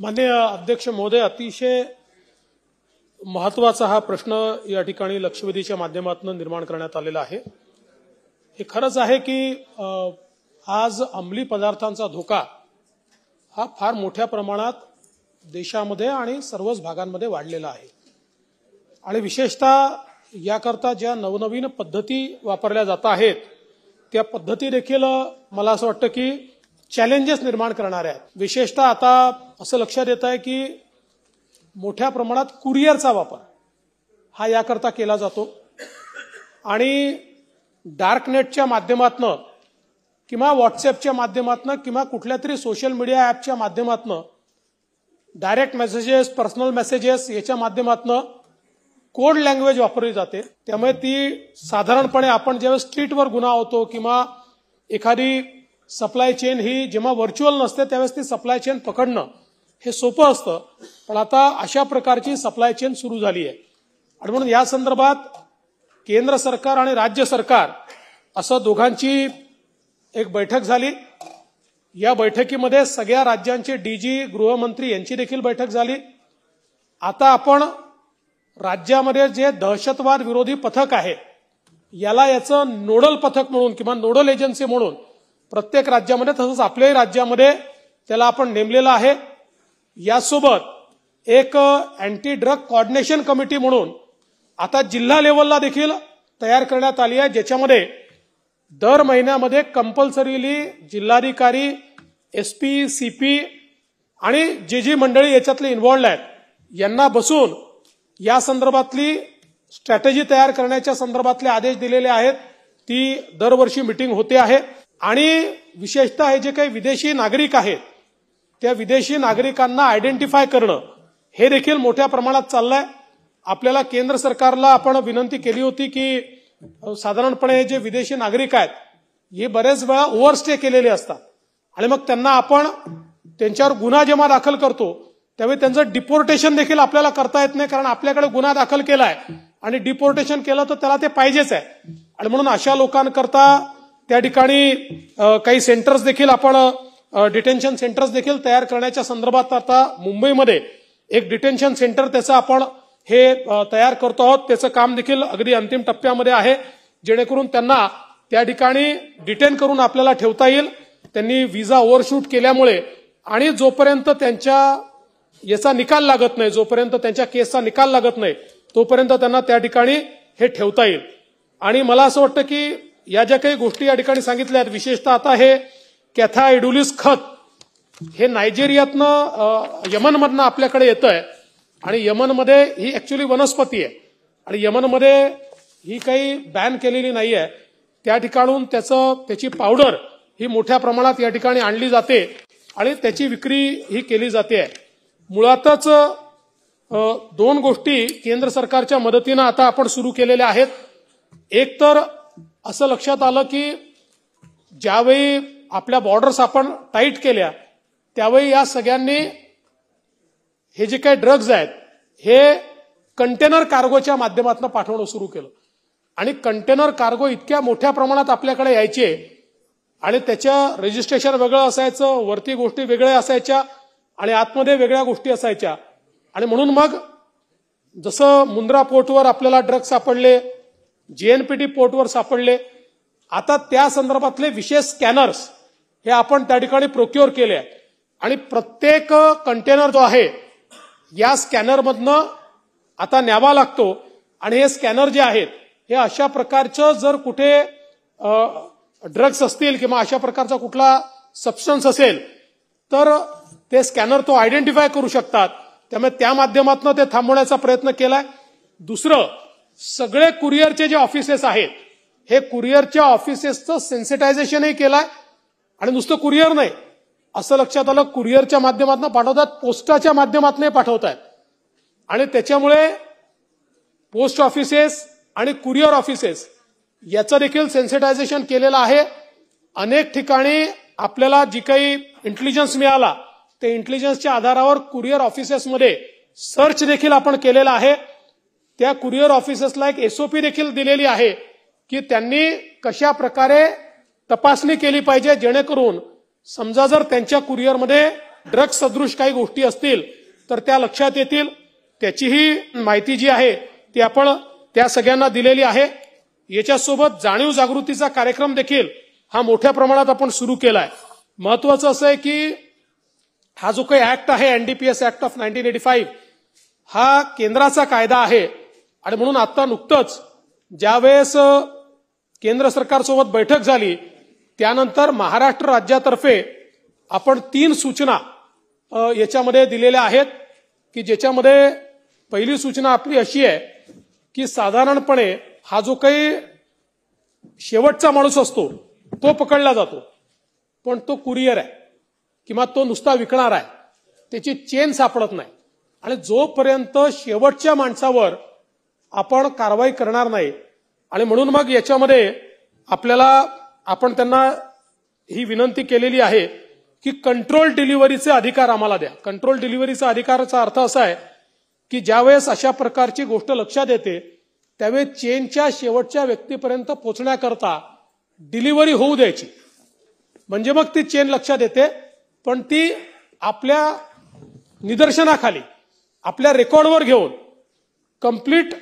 माननीय अध्यक्ष महोदय अतिशय महत्वाचा हा प्रश्न या ठिकाणी लक्षवेधीच्या माध्यमातून निर्माण करण्यात आलेला आहे हे खरंच आहे की आज अंमली पदार्थांचा धोका हा फार मोठ्या प्रमाणात देशामध्ये आणि सर्वच भागांमध्ये वाढलेला आहे आणि विशेषतः याकरता ज्या नवनवीन पद्धती वापरल्या जात आहेत त्या पद्धती देखील मला असं वाटतं की चॅलेंजेस निर्माण करणाऱ्या आहेत विशेषतः आता असं लक्षात येत आहे की मोठ्या प्रमाणात कुरिअरचा वापर हा याकरता केला जातो आणि डार्कनेटच्या माध्यमातनं किंवा व्हॉट्सॲपच्या माध्यमातनं किंवा कुठल्या तरी सोशल मीडिया ॲपच्या माध्यमातनं डायरेक्ट मेसेजेस पर्सनल मेसेजेस याच्या माध्यमातनं कोड लँग्वेज वापरली जाते त्यामुळे ती साधारणपणे आपण ज्यावेळेस स्ट्रीटवर गुन्हा होतो किंवा एखादी सप्लाय चेन ही जेव्हा व्हर्च्युअल नसते त्यावेळेस ती सप्लाय चेन पकडणं हे सोपं असतं पण आता अशा प्रकारची सप्लाय चेन सुरू झाली आहे आणि म्हणून या संदर्भात केंद्र सरकार आणि राज्य सरकार असं दोघांची एक बैठक झाली या बैठकीमध्ये सगळ्या राज्यांचे डीजी गृहमंत्री यांची देखील बैठक झाली आता आपण राज्यामध्ये जे दहशतवाद विरोधी पथक आहे याला याचं नोडल पथक म्हणून किंवा नोडल एजन्सी म्हणून प्रत्येक राज्यामध्ये तसंच आपल्याही राज्यामध्ये त्याला आपण नेमलेलं आहे यासोबत एक अँटी ड्रग कॉर्डिनेशन कमिटी म्हणून आता जिल्हा लेवलला देखील तयार करण्यात आली आहे ज्याच्यामध्ये दर महिन्यामध्ये कंपल्सरीली जिल्हाधिकारी एस पी सी पी आणि जे जी मंडळी याच्यातले इन्व्हॉल्ड आहेत यांना बसून या संदर्भातली स्ट्रॅटेजी तयार करण्याच्या संदर्भातले आदेश दिलेले आहेत ती दरवर्षी मिटिंग होते आहे आणि विशेषतः हे जे काही विदेशी नागरिक आहेत त्या विदेशी नागरिकांना आयडेंटिफाय करणं हे देखील मोठ्या प्रमाणात चाललंय आपल्याला केंद्र सरकारला आपण विनंती केली होती की साधारणपणे जे विदेशी नागरिक आहेत हे बरेच वेळा ओव्हरस्टे केलेले असतात आणि मग त्यांना आपण त्यांच्यावर गुन्हा जेव्हा दाखल करतो त्यावेळी त्यांचं डिपोर्टेशन देखील आपल्याला करता येत नाही कारण आपल्याकडे गुन्हा दाखल केलाय आणि डिपोर्टेशन केलं तर त्याला ते पाहिजेच आहे आणि म्हणून अशा लोकांकरता त्या ठिकाणी काही सेंटर्स देखील आपण डिटेन्शन सेंटर्स देखील तयार करण्याच्या संदर्भात आता मुंबईमध्ये एक डिटेन्शन सेंटर त्याचं आपण हे तयार करतो आहोत त्याचं काम देखील अगदी अंतिम टप्प्यामध्ये आहे जेणेकरून त्यांना त्या ठिकाणी डिटेन करून आपल्याला ठेवता येईल त्यांनी व्हिजा ओव्हरशूट केल्यामुळे आणि जोपर्यंत त्यांच्या याचा निकाल लागत नाही जोपर्यंत त्यांच्या केसचा निकाल लागत नाही तोपर्यंत त्यांना त्या ठिकाणी हे ठेवता येईल आणि मला असं वाटतं की या ज्या काही गोष्टी या ठिकाणी सांगितल्या विशेषतः आता हे कॅथा एडुलिस खत हे नायजेरियातनं यमनमधनं आपल्याकडे येतं आहे आणि यमनमध्ये ही ऍक्च्युली वनस्पती आहे आणि यमनमध्ये ही काही बॅन केलेली नाही आहे त्या ठिकाणून त्याचं त्याची पावडर ही मोठ्या प्रमाणात या ठिकाणी आणली जाते आणि त्याची विक्री ही केली जाते आहे मुळातच दोन गोष्टी केंद्र सरकारच्या मदतीनं आता आपण सुरू केलेल्या आहेत एक तर असं लक्षात आलं की ज्यावेळी आपल्या बॉर्डर्स आपण टाईट केल्या त्यावेळी या सगळ्यांनी हे जे काही ड्रग्ज आहेत हे कंटेनर कार्गोच्या माध्यमातून पाठवणं सुरू केलं आणि कंटेनर कार्गो इतक्या मोठ्या प्रमाणात आपल्याकडे यायचे आणि त्याच्या रजिस्ट्रेशन वेगळं असायचं वरती गोष्टी वेगळ्या असायच्या आणि आतमध्ये वेगळ्या गोष्टी असायच्या आणि म्हणून मग जसं मुंद्रा पोर्टवर आपल्याला ड्रग्ज सापडले जेएनपीटी पोर्टवर सापडले आता त्या संदर्भातले विशेष स्कॅनर्स हे आपण त्या ठिकाणी प्रोक्युअर केले आहे आणि प्रत्येक कंटेनर जो आहे या स्कॅनरमधनं आता न्यावा लागतो आणि हे स्कॅनर जे आहेत हे अशा प्रकारचं जर कुठे ड्रग्स असतील किंवा अशा प्रकारचा कुठला सबस्टन्स असेल तर ते स्कॅनर तो आयडेंटिफाय करू शकतात त्यामुळे त्या माध्यमातून ते थांबवण्याचा प्रयत्न केलाय दुसरं सगळे कुरिअरचे जे ऑफिसेस आहेत हे कुरिअरच्या ऑफिसेसचं सेन्सिटायझेशनही केलंय आणि नुसतं कुरिअर नाही असं लक्षात आलं कुरिअरच्या माध्यमातून पाठवतात पोस्टाच्या माध्यमातूनही पाठवतात आणि त्याच्यामुळे पोस्ट ऑफिसेस आणि कुरिअर ऑफिसेस याचं देखील सेन्सिटायझेशन केलेलं आहे अनेक ठिकाणी आपल्याला जी काही इंटेलिजन्स मिळाला ते इंटेलिजन्सच्या आधारावर कुरिअर ऑफिसेसमध्ये सर्च देखील आपण केलेला आहे त्या कुरिअर ऑफिसेसला एक एसओपी देखील दिलेली आहे की त्यांनी कशा प्रकारे तपासणी केली पाहिजे जेणेकरून समजा जर त्यांच्या कुरिअरमध्ये ड्रग्स सदृश काही गोष्टी असतील तर त्या लक्षात येतील त्याचीही माहिती जी आहे ती आपण त्या सगळ्यांना दिलेली आहे याच्यासोबत जाणीव जागृतीचा कार्यक्रम देखील हा मोठ्या प्रमाणात आपण सुरू केला आहे महत्वाचं असं आहे की हा जो काही ऍक्ट आहे NDPS act of nineteen eighty five हा केंद्राचा कायदा आहे आणि म्हणून आता नुकतंच ज्यावेळेस केंद्र सरकारसोबत बैठक झाली त्यानंतर महाराष्ट्र राज्यातर्फे आपण तीन सूचना याच्यामध्ये दिलेल्या आहेत की ज्याच्यामध्ये पहिली सूचना आपली अशी आहे की साधारणपणे हा जो काही शेवटचा माणूस असतो तो पकडला जातो पण तो कुरिअर आहे किंवा तो नुसता विकणार आहे त्याची चेन सापडत नाही आणि जोपर्यंत शेवटच्या माणसावर आपण कारवाई करणार नाही आणि म्हणून मग याच्यामध्ये आपल्याला आपण त्यांना ही विनंती केलेली आहे की कंट्रोल डिलिव्हरीचे अधिकार आम्हाला द्या कंट्रोल डिलिव्हरीचा अधिकारचा अर्थ असा आहे की ज्यावेळेस अशा प्रकारची गोष्ट लक्षात येते त्यावेळेस चेनच्या शेवटच्या व्यक्तीपर्यंत पोचण्याकरता डिलिव्हरी होऊ द्यायची म्हणजे मग ती चेन लक्षात येते पण ती आपल्या निदर्शनाखाली आपल्या रेकॉर्डवर घेऊन कंप्लीट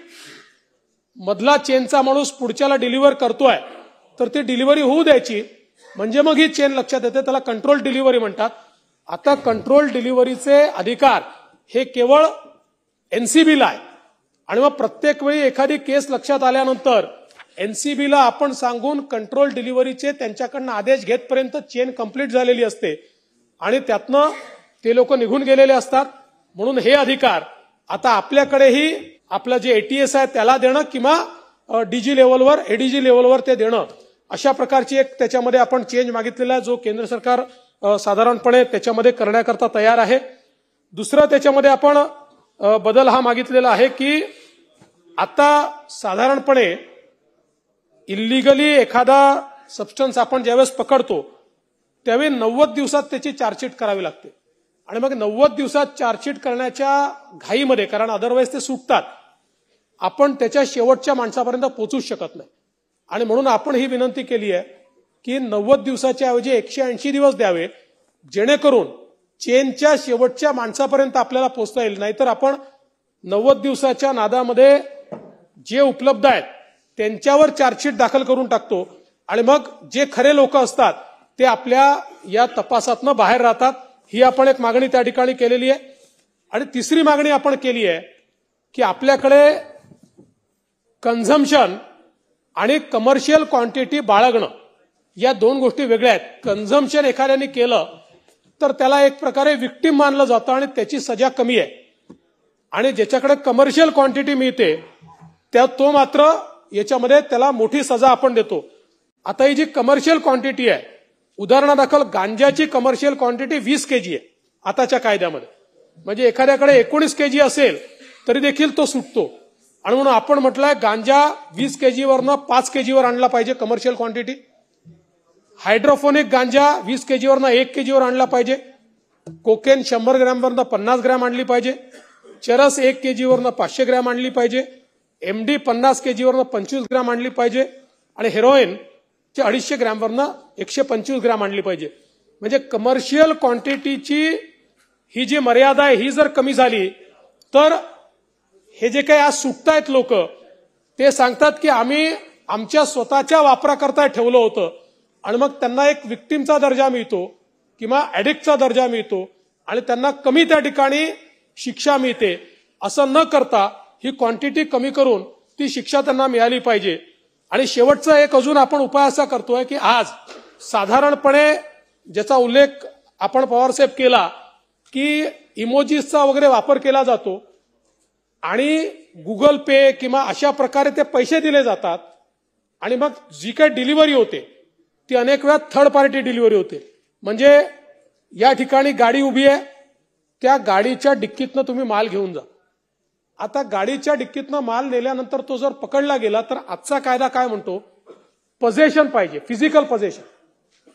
मधला चेनचा माणूस पुढच्याला डिलिव्हर करतोय तर ती डिलिव्हरी होऊ द्यायची म्हणजे मग ही चेन लक्षात येते त्याला कंट्रोल डिलिव्हरी म्हणतात आता कंट्रोल डिलिव्हरीचे अधिकार हे केवळ एनसीबीला आहे आणि मग प्रत्येक वेळी एखादी केस लक्षात आल्यानंतर एनसीबीला आपण सांगून कंट्रोल डिलिव्हरीचे त्यांच्याकडनं आदेश घेतपर्यंत चेन कंप्लीट झालेली असते आणि त्यातनं ते लोक निघून गेलेले असतात म्हणून हे अधिकार आता आपल्याकडेही आपलं जे एटीएस आहे त्याला देणं किंवा डीजी लेवलवर एडीजी लेवलवर ते देणं अशा प्रकारची एक त्याच्यामध्ये आपण चेंज मागितलेला आहे जो केंद्र सरकार साधारणपणे त्याच्यामध्ये करण्याकरता तयार आहे दुसरं त्याच्यामध्ये आपण बदल हा मागितलेला आहे की आता साधारणपणे इल्लिगली एखादा सबस्टन्स आपण ज्यावेळेस पकडतो त्यावेळी नव्वद दिवसात त्याची चार्जशीट करावी लागते आणि मग नव्वद दिवसात चार्जशीट करण्याच्या घाईमध्ये कारण अदरवाईज ते सुटतात आपण त्याच्या शेवटच्या माणसापर्यंत पोचूच शकत नाही आणि म्हणून आपण ही विनंती केली आहे की नव्वद दिवसाच्या ऐवजी एकशे ऐंशी दिवस द्यावे जेणेकरून चेनच्या शेवटच्या माणसापर्यंत आपल्याला पोहोचता येईल नाहीतर आपण नव्वद दिवसाच्या नादामध्ये जे उपलब्ध आहेत त्यांच्यावर चार्जशीट दाखल करून टाकतो आणि मग जे खरे लोक असतात ते आपल्या या तपासातनं बाहेर राहतात ही आपण एक मागणी त्या ठिकाणी केलेली आहे आणि तिसरी मागणी आपण केली आहे की आपल्याकडे कन्झम्पन आणि कमर्शियल क्वांटिटी बाळगणं या दोन गोष्टी वेगळ्या आहेत कन्झम्पन एखाद्याने केलं तर त्याला एक प्रकारे विक्टीम मानलं जातं आणि त्याची सजा कमी आहे आणि ज्याच्याकडे कमर्शियल क्वांटिटी मिळते त्या तो मात्र याच्यामध्ये त्याला मोठी सजा आपण देतो आता ही जी कमर्शियल क्वांटिटी आहे उदाहरणादाखल गांजाची कमर्शियल क्वांटिटी वीस केजी आहे आताच्या कायद्यामध्ये म्हणजे एखाद्याकडे एकोणीस केजी असेल तरी देखील तो सुटतो आणि म्हणून आपण म्हटलंय गांजा वीस के जीवरनं पाच के आणला पाहिजे कमर्शियल क्वांटिटी हायड्रोफोनिक गांजा वीस के जीवरनं एक के जीवर आणला पाहिजे कोकेन शंभर ग्रॅमवरनं पन्नास ग्रॅम आणली पाहिजे चरस एक के जीवरनं पाचशे ग्रॅम आणली पाहिजे एमडी पन्नास के जीवरनं पंचवीस ग्रॅम आणली पाहिजे आणि हेरोईन चे अडीचशे ग्रॅमवरनं एकशे पंचवीस ग्रॅम आणली पाहिजे म्हणजे कमर्शियल क्वांटिटीची ही जी मर्यादा आहे ही जर कमी झाली तर हे जे काही आज आहेत लोक ते सांगतात की आम्ही आमच्या स्वतःच्या वापराकरता ठेवलं होतं आणि मग त्यांना एक विक्टीमचा दर्जा मिळतो किंवा ॲडिक्टचा दर्जा मिळतो आणि त्यांना कमी त्या ठिकाणी शिक्षा मिळते असं न करता ही क्वांटिटी कमी करून ती शिक्षा त्यांना मिळाली पाहिजे आणि शेवटचं एक अजून आपण उपाय असा करतोय की आज साधारणपणे ज्याचा उल्लेख आपण पवारसाहेब केला की इमोजीसचा वगैरे वापर केला जातो आणि गुगल पे किंवा अशा प्रकारे ते पैसे दिले जातात आणि मग जी काही डिलिव्हरी होते ती अनेक वेळा थर्ड पार्टी डिलिव्हरी होते म्हणजे या ठिकाणी गाडी उभी आहे त्या गाडीच्या डिक्कीतनं तुम्ही माल घेऊन जा आता गाडीच्या डिक्कीतनं माल नेल्यानंतर तो जर पकडला गेला तर आजचा कायदा काय म्हणतो पजेशन पाहिजे फिजिकल पजेशन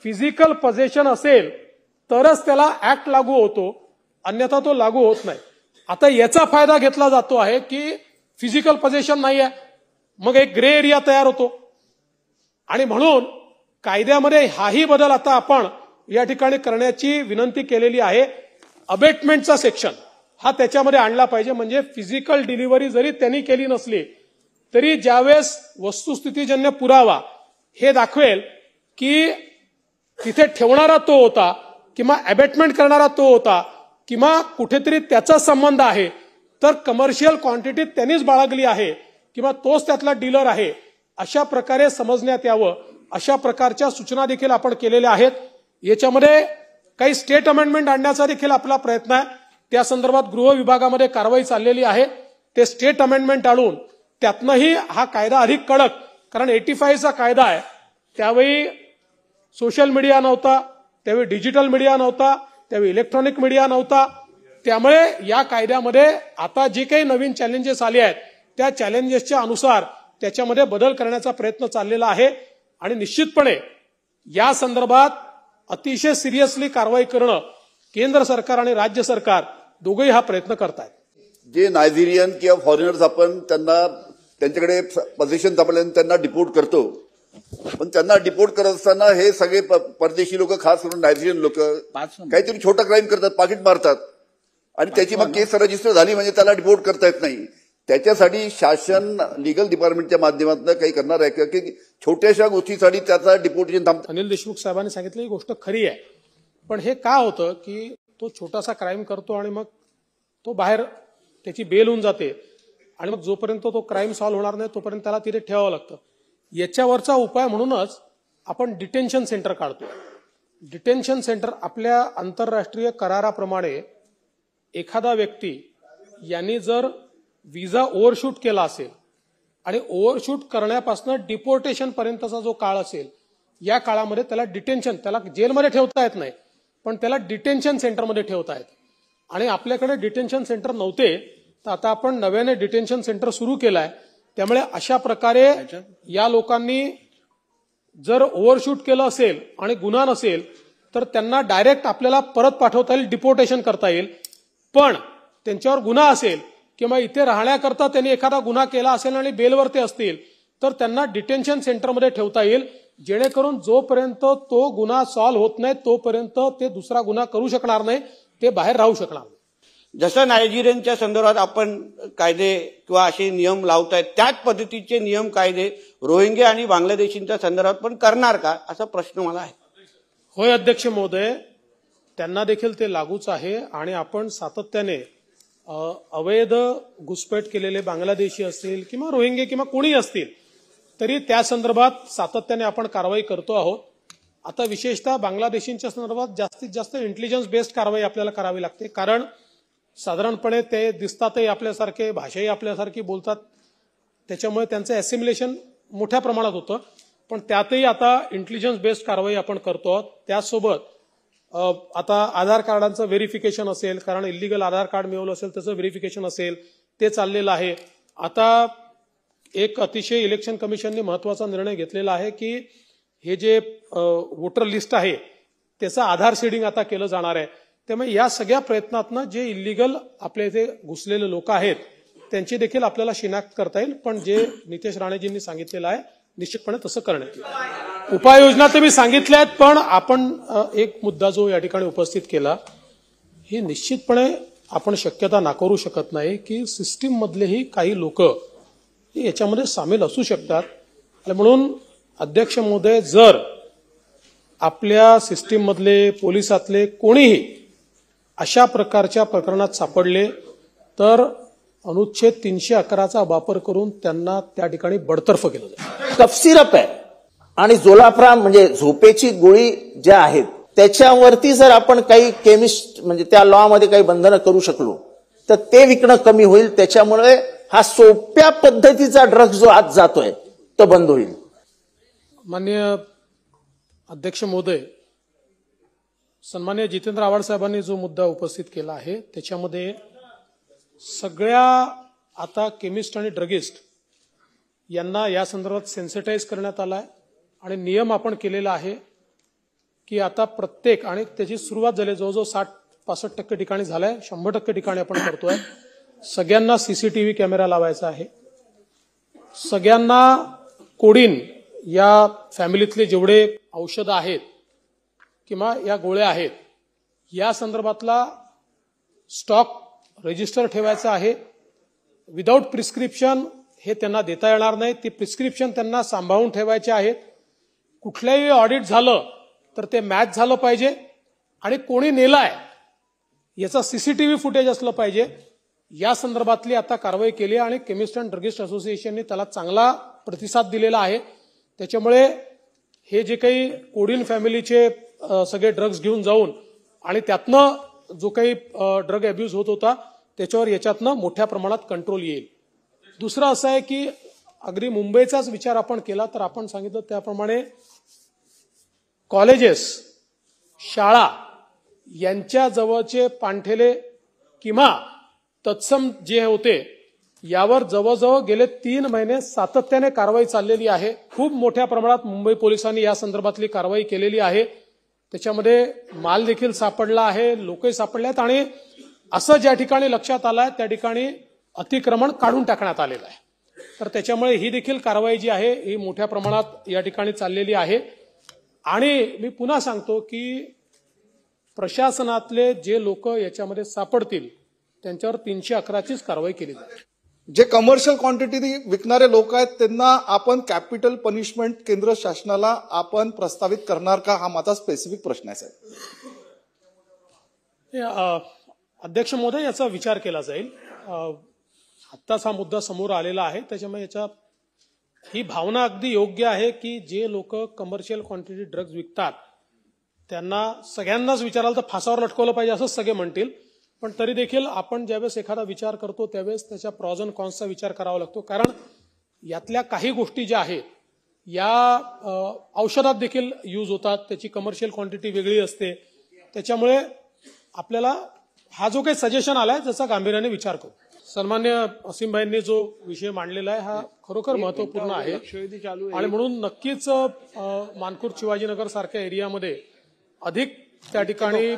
फिजिकल पजेशन असेल तरच त्याला ऍक्ट लागू होतो अन्यथा तो लागू होत नाही आता याचा फायदा घेतला जातो आहे की फिजिकल पजेशन नाही आहे मग एक ग्रे एरिया तयार होतो आणि म्हणून कायद्यामध्ये हाही बदल आता आपण या ठिकाणी करण्याची विनंती केलेली आहे अबेटमेंटचा सेक्शन हा त्याच्यामध्ये आणला पाहिजे म्हणजे फिजिकल डिलिव्हरी जरी त्यांनी केली नसली तरी ज्यावेळेस वस्तुस्थितीजन्य पुरावा हे दाखवेल की तिथे ठेवणारा तो होता किंवा अबेटमेंट करणारा तो होता किंवा कुठेतरी त्याचा संबंध आहे तर कमर्शियल क्वांटिटी त्यांनीच बाळगली आहे किंवा तोच त्यातला डीलर आहे अशा प्रकारे समजण्यात यावं अशा प्रकारच्या सूचना देखील आपण केलेल्या आहेत याच्यामध्ये काही स्टेट अमेंडमेंट आणण्याचा देखील आपला प्रयत्न आहे त्या संदर्भात गृह विभागामध्ये कारवाई चाललेली आहे ते स्टेट अमेंडमेंट आणून त्यातनंही हा कायदा अधिक कडक कारण एटी फायचा कायदा आहे त्यावेळी सोशल मीडिया नव्हता त्यावेळी डिजिटल मीडिया नव्हता त्यावेळी इलेक्ट्रॉनिक मीडिया नव्हता त्यामुळे या कायद्यामध्ये आता जे काही नवीन चॅलेंजेस आले आहेत त्या चॅलेंजेसच्या अनुसार त्याच्यामध्ये बदल करण्याचा प्रयत्न चाललेला आहे आणि निश्चितपणे या संदर्भात अतिशय सिरियसली कारवाई करणं केंद्र सरकार आणि राज्य सरकार दोघेही हा प्रयत्न आहेत जे नायजेरियन किंवा फॉरेनर्स आपण त्यांना त्यांच्याकडे पोझिशन सापडल्यानंतर त्यांना डिपोर्ट करतो पण त्यांना डिपोर्ट करत असताना हे सगळे परदेशी लोक खास करून नायजेरियन लोक काहीतरी छोटा क्राईम करतात पाकिट मारतात आणि त्याची मग केस रजिस्टर झाली म्हणजे त्याला डिपोर्ट करता येत नाही त्याच्यासाठी शासन लिगल डिपार्टमेंटच्या माध्यमातून काही करणार आहे का की छोट्याशा गोष्टीसाठी त्याचा डिपोर्टेशन थांबत अनिल देशमुख साहेबांनी सांगितलं ही गोष्ट खरी आहे पण हे का होतं की तो छोटासा क्राईम करतो आणि मग तो बाहेर त्याची बेल होऊन जाते आणि मग जोपर्यंत तो क्राईम सॉल्व्ह होणार नाही तोपर्यंत त्याला तिथे ठेवावं लागतं याच्यावरचा उपाय म्हणूनच आपण डिटेन्शन सेंटर काढतो डिटेन्शन सेंटर आपल्या आंतरराष्ट्रीय कराराप्रमाणे एखादा व्यक्ती यांनी जर विजा ओव्हरशूट केला असेल आणि ओव्हरशूट करण्यापासून डिपोर्टेशन पर्यंतचा जो काळ असेल या काळामध्ये त्याला डिटेन्शन त्याला जेलमध्ये ठेवता येत नाही पण त्याला डिटेन्शन सेंटरमध्ये ठेवता येत आणि आपल्याकडे डिटेन्शन सेंटर नव्हते तर आता आपण नव्याने डिटेन्शन सेंटर सुरू केलं आहे त्यामुळे अशा प्रकारे या लोकांनी जर ओव्हरशूट केलं असेल आणि गुन्हा नसेल तर त्यांना डायरेक्ट आपल्याला परत पाठवता येईल डिपोर्टेशन करता येईल पण त्यांच्यावर गुन्हा असेल किंवा इथे राहण्याकरता त्यांनी एखादा गुन्हा केला असेल आणि बेलवरती असतील तर त्यांना डिटेन्शन सेंटरमध्ये ठेवता येईल जेणेकरून जोपर्यंत तो गुन्हा सॉल्व्ह होत नाही तोपर्यंत ते दुसरा गुन्हा करू शकणार नाही ते बाहेर राहू शकणार जसं नायजेरियनच्या संदर्भात आपण कायदे किंवा असे नियम लावत आहेत त्याच पद्धतीचे नियम कायदे रोहिंगे आणि बांगलादेशींच्या संदर्भात पण करणार का असा प्रश्न मला आहे होय अध्यक्ष महोदय त्यांना देखील ते लागूच आहे आणि आपण सातत्याने अवैध घुसपेट केलेले बांगलादेशी असतील किंवा रोहिंगे किंवा कोणी असतील तरी त्या संदर्भात सातत्याने आपण कारवाई करतो आहोत आता विशेषतः बांगलादेशींच्या संदर्भात जास्तीत जास्त इंटेलिजन्स बेस्ड कारवाई आपल्याला करावी लागते कारण साधारणपणे ते दिसतातही आपल्यासारखे भाषाही आपल्यासारखी बोलतात त्याच्यामुळे त्यांचं असिम्युलेशन मोठ्या प्रमाणात होतं पण त्यातही आता इंटेलिजन्स बेस्ड कारवाई आपण करतो आहोत त्यासोबत आता आधार कार्डांचं व्हेरिफिकेशन असेल कारण इलिगल आधार कार्ड मिळवलं असेल त्याचं व्हेरिफिकेशन असेल ते चाललेलं आहे आता एक अतिशय इलेक्शन कमिशनने महत्वाचा निर्णय घेतलेला आहे की हे जे वोटर लिस्ट आहे त्याचं आधार सीडिंग आता केलं जाणार आहे त्यामुळे या सगळ्या प्रयत्नातनं जे इलिगल आपल्या इथे घुसलेले लोक आहेत त्यांची देखील आपल्याला शिनाक्त करता येईल पण जे नितेश राणेजींनी सांगितलेलं आहे निश्चितपणे तसं करण्यात येईल उपाययोजना तर मी सांगितल्या आहेत पण आपण एक मुद्दा जो या ठिकाणी उपस्थित केला हे निश्चितपणे आपण शक्यता नाकारू शकत नाही की सिस्टीममधलेही काही लोक याच्यामध्ये सामील असू शकतात म्हणून अध्यक्ष महोदय जर आपल्या सिस्टीममधले पोलिसातले कोणीही अशा प्रकारच्या प्रकरणात सापडले तर अनुच्छेद तीनशे अकराचा वापर करून त्यांना त्या ठिकाणी बडतर्फ केलं जाईल तफसिरप आहे आणि झोलाफ्राम म्हणजे झोपेची गोळी ज्या आहेत त्याच्यावरती जर आपण काही केमिस्ट म्हणजे त्या लॉमध्ये काही बंधनं करू शकलो तर ते विकणं कमी होईल त्याच्यामुळे हा सोप्या पद्धतीचा ड्रग जो आज जातोय तो बंद होईल मान्य अध्यक्ष महोदय सन्मान्य जितेंद्र आव्हाड साहेबांनी जो मुद्दा उपस्थित केला आहे त्याच्यामध्ये सगळ्या आता केमिस्ट आणि ड्रगिस्ट यांना या संदर्भात सेन्सिटाईज करण्यात आलाय आणि नियम आपण केलेला आहे की आता प्रत्येक आणि त्याची सुरुवात झाली जवळजवळ साठ पासष्ट टक्के ठिकाणी झालाय शंभर टक्के ठिकाणी आपण करतोय सगळ्यांना सीसीटीव्ही कॅमेरा लावायचा आहे सगळ्यांना कोडीन या फॅमिलीतले जेवढे औषधं आहेत किंवा या गोळ्या आहेत या संदर्भातला स्टॉक रजिस्टर ठेवायचा आहे विदाऊट प्रिस्क्रिप्शन हे त्यांना देता येणार नाही ते प्रिस्क्रिप्शन त्यांना सांभाळून ठेवायचे आहेत कुठल्याही ऑडिट झालं तर ते मॅच झालं पाहिजे आणि कोणी नेलाय याचा सीसीटीव्ही फुटेज असलं पाहिजे या संदर्भातली आता कारवाई केली आणि केमिस्ट अँड ड्रगिस्ट असोसिएशनने त्याला चांगला प्रतिसाद दिलेला आहे त्याच्यामुळे हे जे काही कोडिन फॅमिलीचे सगळे ड्रग्ज घेऊन जाऊन आणि त्यातनं जो काही ड्रग अब्युज होत होता त्याच्यावर याच्यातनं मोठ्या प्रमाणात कंट्रोल येईल दुसरं असं आहे की अगदी मुंबईचाच विचार आपण केला तर आपण सांगितलं त्याप्रमाणे कॉलेजेस शाळा यांच्या जवळचे पांठेले किंवा तत्सम जे होते यावर जवळजवळ गेले तीन महिने सातत्याने कारवाई चाललेली आहे खूप मोठ्या प्रमाणात मुंबई पोलिसांनी या संदर्भातली कारवाई केलेली आहे त्याच्यामध्ये माल देखील सापडला आहे लोकही सापडले आहेत आणि असं ज्या ठिकाणी लक्षात आलं त्या ठिकाणी अतिक्रमण काढून टाकण्यात आलेलं आहे तर त्याच्यामुळे ही देखील कारवाई जी आहे ही मोठ्या प्रमाणात या ठिकाणी चाललेली आहे आणि मी पुन्हा सांगतो की प्रशासनातले जे लोक याच्यामध्ये सापडतील त्यांच्यावर तीनशे अकराचीच कारवाई केली जाते जे कमर्शियल क्वांटिटी विकणारे लोक आहेत त्यांना आपण कॅपिटल पनिशमेंट केंद्र शासनाला आपण प्रस्तावित करणार का हा माझा स्पेसिफिक प्रश्न आहे अध्यक्ष महोदय याचा विचार केला जाईल आत्ताच हा मुद्दा समोर आलेला आहे त्याच्यामुळे याच्या ही भावना अगदी योग्य आहे की जे लोक कमर्शियल क्वांटिटी ड्रग्ज विकतात त्यांना सगळ्यांनाच विचाराल तर फासावर लटकवलं पाहिजे असंच सगळे म्हणतील पण तरी देखील आपण ज्यावेळेस एखादा विचार करतो त्यावेळेस त्याच्या प्रॉज अँड कॉन्सचा विचार करावा लागतो कारण यातल्या काही गोष्टी ज्या आहेत या औषधात देखील यूज होतात त्याची कमर्शियल क्वांटिटी वेगळी असते त्याच्यामुळे आपल्याला हा जो काही सजेशन आलाय त्याचा गांभीर्याने विचार करू सन्मान्य भाईंनी जो विषय मांडलेला आहे हा खरोखर महत्वपूर्ण आहे आणि म्हणून नक्कीच मानकूर शिवाजीनगर सारख्या एरियामध्ये अधिक त्या ठिकाणी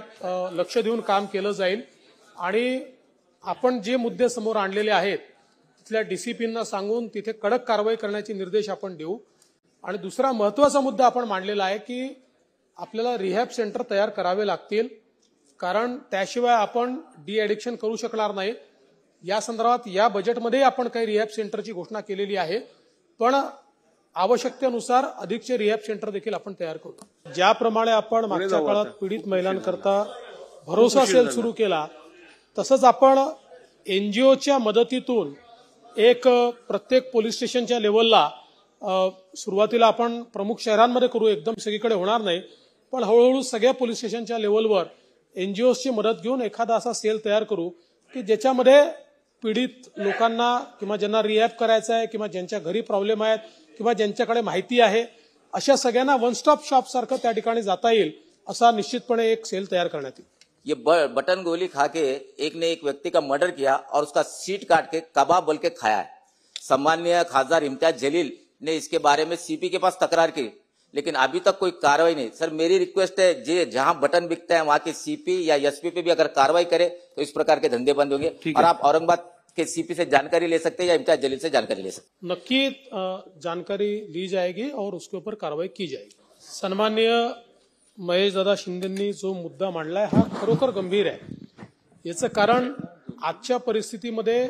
लक्ष देऊन काम केलं जाईल आणि आपण जे मुद्दे समोर आणलेले आहेत तिथल्या डीसीपींना सांगून तिथे कडक कारवाई करण्याचे निर्देश आपण देऊ आणि दुसरा महत्वाचा मुद्दा आपण मांडलेला आहे की आपल्याला रिहॅब सेंटर तयार करावे लागतील कारण त्याशिवाय आपण डी ॲडिक्शन करू शकणार नाही या संदर्भात या बजेटमध्ये आपण काही रिहॅब सेंटरची घोषणा केलेली आहे पण आवश्यकतेनुसार अधिकचे रिहॅब सेंटर देखील आपण तयार करू ज्याप्रमाणे आपण मागच्या काळात पीडित महिलांकरता भरोसा सेल सुरू केला तसंच आपण एन जी ओच्या मदतीतून एक प्रत्येक पोलीस स्टेशनच्या लेवलला सुरुवातीला आपण प्रमुख शहरांमध्ये करू एकदम सगळीकडे होणार नाही पण हळूहळू सगळ्या पोलीस स्टेशनच्या लेवलवर एन जी ओची मदत घेऊन एखादा असा सेल तयार करू की ज्याच्यामध्ये पीडित लोकांना किंवा ज्यांना रिॲप करायचं आहे किंवा ज्यांच्या घरी प्रॉब्लेम आहेत किंवा ज्यांच्याकडे माहिती आहे अशा सगळ्यांना वन स्टॉप शॉप सारखं त्या ठिकाणी जाता येईल असा निश्चितपणे एक सेल तयार करण्यात येईल ये बटन गोली खा के एक ने एक व्यक्ति का मर्डर किया और उसका सीट काट के कबाब बोल के खाया है सम्मान्य खासदार इम्तियाज जलील ने इसके बारे में सीपी के पास तकरार की लेकिन अभी तक कोई कार्रवाई नहीं सर मेरी रिक्वेस्ट है जे जहां बटन बिकता है वहां के सीपी या एसपी पे भी अगर कार्रवाई करे तो इस प्रकार के धंधे बंद होंगे और आप औरंगाबाद के सीपी से जानकारी ले सकते हैं या इम्तियाज जलील से जानकारी ले सकते नक्की जानकारी ली जाएगी और उसके ऊपर कार्रवाई की जाएगी सम्मान्य दादा शिंदेंनी जो मुद्दा मांडलाय हा खरोखर गंभीर आहे याचं कारण आजच्या परिस्थितीमध्ये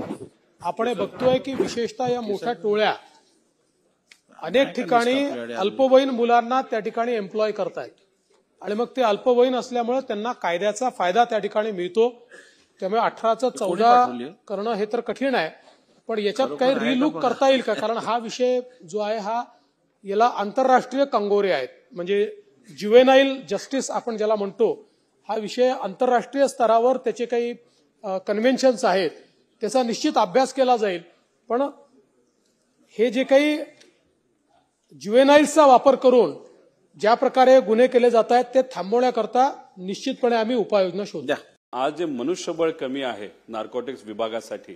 आपण बघतोय की विशेषतः या मोठ्या टोळ्या अनेक ठिकाणी अल्पवयीन मुलांना त्या ठिकाणी एम्प्लॉय करतायत आणि मग ते अल्पवयीन असल्यामुळे त्यांना कायद्याचा फायदा त्या ठिकाणी मिळतो त्यामुळे अठराचं चौदा करणं हे तर कठीण आहे पण याच्यात काही रिलूक करता येईल का कारण हा विषय जो आहे हा याला आंतरराष्ट्रीय कंगोरे आहेत म्हणजे ज्युवेनाईल जस्टिस आपण ज्याला म्हणतो हा विषय आंतरराष्ट्रीय स्तरावर त्याचे काही कन्व्हेन्शन्स आहेत त्याचा निश्चित अभ्यास केला जाईल पण हे जे काही ज्युवेनाईल्सचा वापर करून ज्या प्रकारे गुन्हे केले जात आहेत ते थांबवण्याकरता निश्चितपणे आम्ही उपाययोजना शोधल्या आज जे मनुष्यबळ कमी आहे नार्कोटिक्स विभागासाठी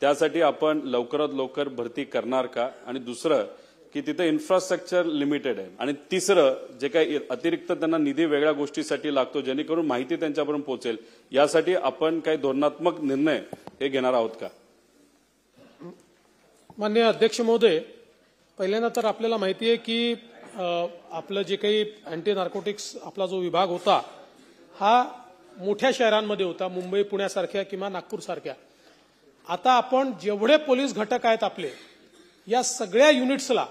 त्यासाठी आपण लवकरात लवकर भरती करणार का आणि दुसरं की तिथे इन्फ्रास्ट्रक्चर लिमिटेड आहे आणि तिसरं जे काही अतिरिक्त त्यांना निधी वेगळ्या गोष्टीसाठी लागतो जेणेकरून माहिती त्यांच्यापर्यंत पोहोचेल यासाठी आपण काही धोरणात्मक निर्णय हे घेणार आहोत का मान्य अध्यक्ष महोदय पहिल्यांदा तर आपल्याला माहिती आहे की आपलं जे काही अँटी नार्कोटिक्स आपला जो विभाग होता हा मोठ्या शहरांमध्ये होता मुंबई पुण्यासारख्या किंवा नागपूरसारख्या आता आपण जेवढे पोलीस घटक आहेत आपले या सगळ्या युनिट्सला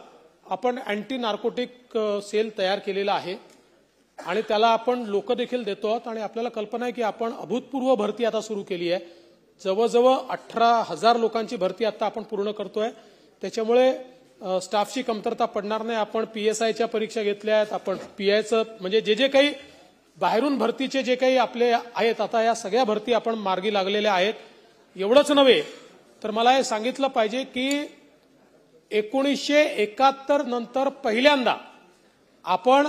आपण अँटी नार्कोटिक सेल तयार केलेला आहे आणि त्याला आपण लोक देखील देतो आहोत आणि आपल्याला कल्पना आहे की आपण अभूतपूर्व भरती आता सुरू केली आहे जवळजवळ अठरा हजार लोकांची भरती आता आपण पूर्ण करतोय त्याच्यामुळे स्टाफची कमतरता पडणार नाही आपण पीएसआयच्या परीक्षा घेतल्या आहेत आपण पीआयचं म्हणजे जे जे काही बाहेरून भरतीचे जे काही आपले आहेत आता या सगळ्या भरती आपण मार्गी लागलेल्या आहेत एवढंच नव्हे तर मला हे सांगितलं पाहिजे की एकोणीसशे एकाहत्तर नंतर पहिल्यांदा आपण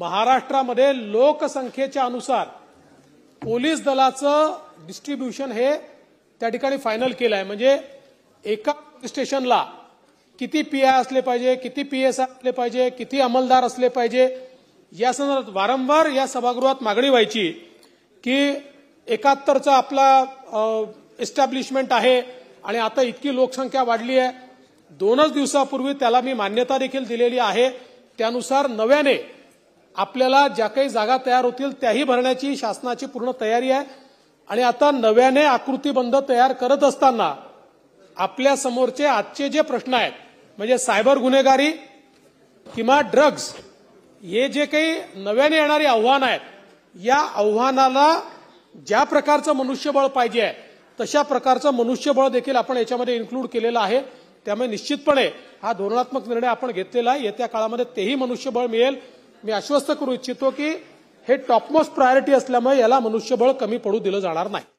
महाराष्ट्रामध्ये लोकसंख्येच्या अनुसार पोलीस दलाचं डिस्ट्रीब्युशन हे त्या ठिकाणी फायनल केलं आहे म्हणजे एका स्टेशनला किती पी आय असले पाहिजे किती पी एस आय असले पाहिजे किती अंमलदार असले पाहिजे या संदर्भात वारंवार या सभागृहात मागणी व्हायची की एकाहत्तरचा आपला एस्टॅब्लिशमेंट आहे आणि आता इतकी लोकसंख्या वाढली आहे दोनच दिवसापूर्वी त्याला मी मान्यता देखील दिलेली आहे त्यानुसार नव्याने आपल्याला ज्या काही जागा तयार होतील त्याही भरण्याची शासनाची पूर्ण तयारी आहे आणि आता नव्याने आकृतीबंध तयार करत असताना आपल्या समोरचे आजचे जे प्रश्न आहेत म्हणजे सायबर गुन्हेगारी किंवा ड्रग्ज हे जे काही नव्याने येणारी आव्हानं आहेत या आव्हानाला ज्या प्रकारचं मनुष्यबळ पाहिजे तशा प्रकारचं मनुष्यबळ देखील आपण याच्यामध्ये इन्क्लूड केलेलं आहे त्यामुळे निश्चितपणे हा धोरणात्मक निर्णय आपण घेतलेला आहे येत्या काळामध्ये तेही मनुष्यबळ मिळेल मी आश्वस्त करू इच्छितो की हे टॉपमोस्ट प्रायोरिटी असल्यामुळे याला मनुष्यबळ कमी पडू दिलं जाणार नाही